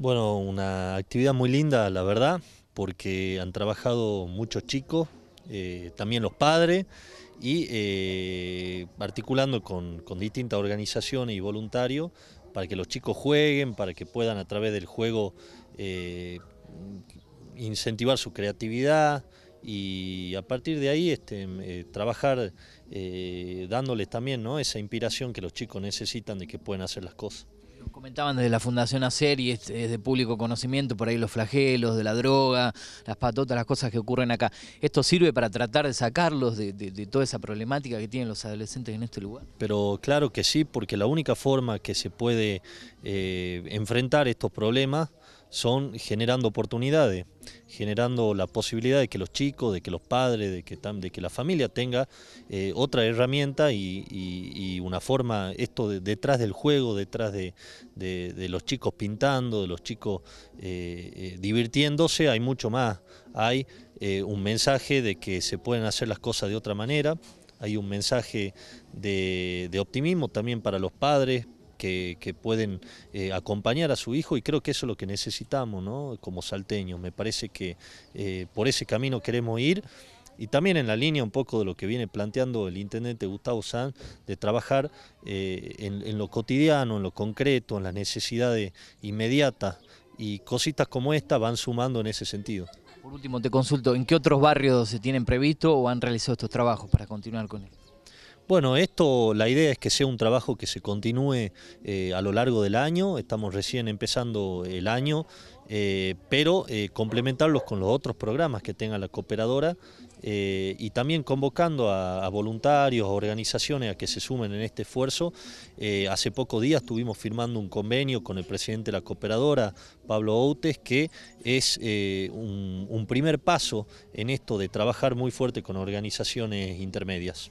Bueno, una actividad muy linda, la verdad, porque han trabajado muchos chicos, eh, también los padres, y eh, articulando con, distintas organizaciones y voluntarios para que los chicos jueguen, para que puedan a través del juego eh, incentivar su creatividad y a partir de ahí este, trabajar dándoles también esa inspiración que los chicos necesitan de que pueden hacer las cosas. Comentaban desde la Fundación Acer y es, de público conocimiento, por ahí los flagelos de la droga, las patotas, las cosas que ocurren acá. ¿Esto sirve para tratar de sacarlos de, toda esa problemática que tienen los adolescentes en este lugar? Pero claro que sí, porque la única forma que se puede eh, enfrentar estos problemas son generando oportunidades, generando la posibilidad de que los chicos, de que los padres, de que, la familia tenga eh, otra herramienta y, una forma, esto detrás del juego, detrás de, los chicos pintando, de los chicos eh, eh, divirtiéndose, hay mucho más. Hay un mensaje de que se pueden hacer las cosas de otra manera, hay un mensaje de optimismo también para los padres, que, pueden eh, acompañar a su hijo y creo que eso es lo que necesitamos como salteños. Me parece que eh, por ese camino queremos ir y también en la línea un poco de lo que viene planteando el intendente Gustavo Sanz, de trabajar eh, en, en, lo cotidiano, en lo concreto, en las necesidades inmediatas y cositas como esta van sumando en ese sentido. Por último, te consulto, ¿en qué otros barrios se tienen previsto o han realizado estos trabajos para continuar con él? Bueno, esto, la idea es que sea un trabajo que se continúe eh, a lo largo del año, estamos recién empezando el año, eh, pero eh, complementarlos con los otros programas que tenga la cooperadora y también convocando a, voluntarios, a organizaciones a que se sumen en este esfuerzo. hace pocos días estuvimos firmando un convenio con el presidente de la cooperadora, Pablo Outes, que es un primer paso en esto de trabajar muy fuerte con organizaciones intermedias.